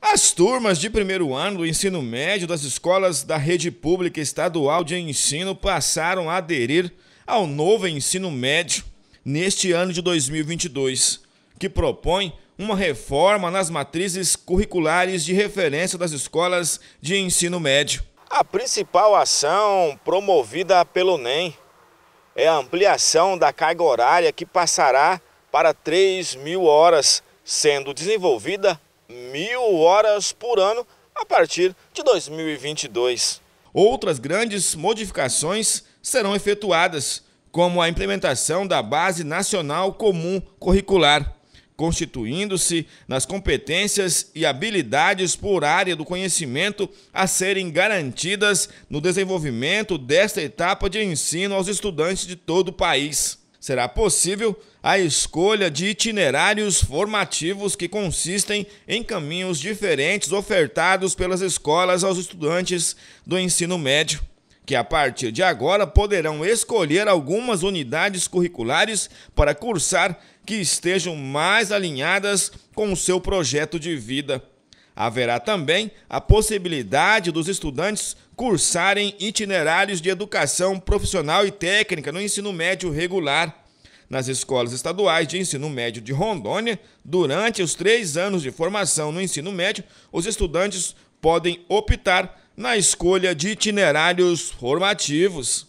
As turmas de primeiro ano do ensino médio das escolas da rede pública estadual de ensino passaram a aderir ao novo ensino médio neste ano de 2022, que propõe uma reforma nas matrizes curriculares de referência das escolas de ensino médio. A principal ação promovida pelo NEM é a ampliação da carga horária que passará para 3 mil horas, sendo desenvolvida mil horas por ano a partir de 2022. Outras grandes modificações serão efetuadas, como a implementação da Base Nacional Comum Curricular, constituindo-se nas competências e habilidades por área do conhecimento a serem garantidas no desenvolvimento desta etapa de ensino aos estudantes de todo o país será possível a escolha de itinerários formativos que consistem em caminhos diferentes ofertados pelas escolas aos estudantes do ensino médio, que a partir de agora poderão escolher algumas unidades curriculares para cursar que estejam mais alinhadas com o seu projeto de vida. Haverá também a possibilidade dos estudantes cursarem itinerários de educação profissional e técnica no ensino médio regular nas escolas estaduais de ensino médio de Rondônia. Durante os três anos de formação no ensino médio, os estudantes podem optar na escolha de itinerários formativos.